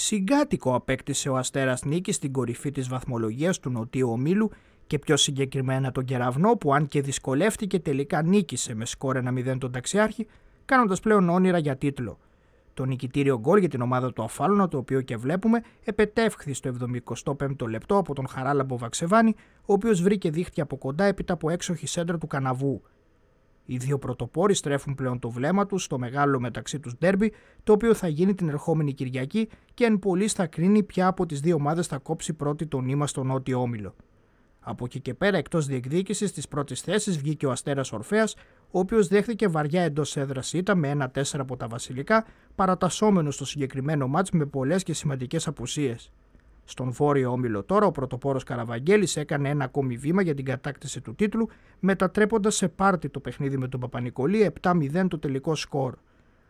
Συγκάτοικο απέκτησε ο Αστέρας Νίκης στην κορυφή της βαθμολογίας του Νοτίου Ομίλου και πιο συγκεκριμένα τον Κεραυνό που αν και δυσκολεύτηκε τελικά νίκησε με σκόρ 1-0 τον Ταξιάρχη κάνοντας πλέον όνειρα για τίτλο. Το νικητήριο γκολ για την ομάδα του Αφάλωνα, το οποίο και βλέπουμε, επετεύχθη στο 75ο λεπτό από τον Χαράλαμπο Βαξεβάνη, ο οποίος βρήκε δίχτυα από κοντά έπειτα από έξοχη σέντρα του Καναβού. Οι δύο πρωτοπόροι στρέφουν πλέον το βλέμμα τους στο μεγάλο μεταξύ τους ντέρμπι, το οποίο θα γίνει την ερχόμενη Κυριακή και εν πολύ θα κρίνει ποια από τις δύο ομάδες θα κόψει πρώτη το νήμα στο νότιο όμιλο. Από εκεί και πέρα, εκτός διεκδίκησης της πρώτης θέσης, βγήκε ο Αστέρας Ορφαία, ο οποίος δέχθηκε βαριά εντός έδρας ήττα με 1-4 από τα Βασιλικά, παρατασσόμενος στο συγκεκριμένο μάτς με πολλές και σημαντικές απουσίες. Στον βόρειο όμιλο τώρα ο πρωτοπόρος Καραβαγγέλης έκανε ένα ακόμη βήμα για την κατάκτηση του τίτλου μετατρέποντας σε πάρτι το παιχνίδι με τον Παπανικολή 7-0 το τελικό σκορ.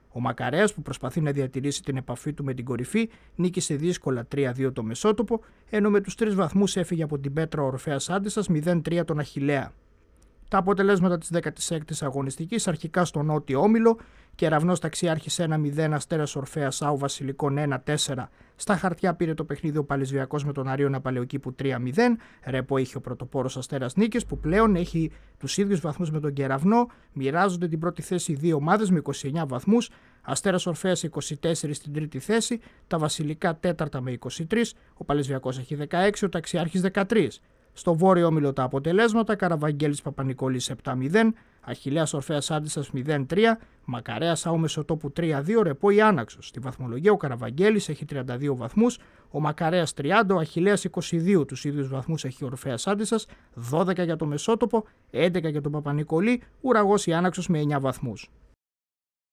Ο μακαρέας που προσπαθεί να διατηρήσει την επαφή του με την κορυφή νίκησε δύσκολα 3-2 το μεσότοπο ενώ με τους τρεις βαθμούς έφυγε από την Πέτρα Ορφέας Άντισας 0-3 τον Αχιλέα. Τα αποτελέσματα της 16 η αγωνιστικής, αρχικά στον Νότιο όμιλο. Κεραυνό ταξιάρχης 1-0 αστέρα ορφαια Ορφέας Άου Βασιλικών 1-4 Στα χαρτιά πήρε το παιχνίδι ο Παλαισβιακός με τον Αρίωνα Παλαιοκήπου 3-0 Ρεπό είχε ο πρώτοπορο Αστέρας Νίκης που πλέον έχει τους ίδιους βαθμούς με τον Κεραυνό Μοιράζονται την πρώτη θέση δύο ομάδες με 29 βαθμούς, αστερά ορφαία 24 στην τρίτη θέση Τα Βασιλικά 4 με 23 Ο Παλαισβιακός έχει 16 Ο ταξιάρχη 13 στο βόρειο όμιλο τα αποτελέσματα: Καραβαγγέλης Παπανικόλης 7-0, Αχιλέας αντισα Άντισσας 0-3, Μακαρέας Αόμεσο Τόπου 3-2, ή Άναξος. Στη βαθμολογία ο Καραβαγγέλης έχει 32 βαθμούς, ο Μακαρέας 30, ο Αχιλέας 22, τους ίδιους βαθμούς έχει ο Ορφέας 12 για το Μεσότοπο, 11 για τον Παπανικολή, Ουραγός Άναξος με 9 βαθμούς.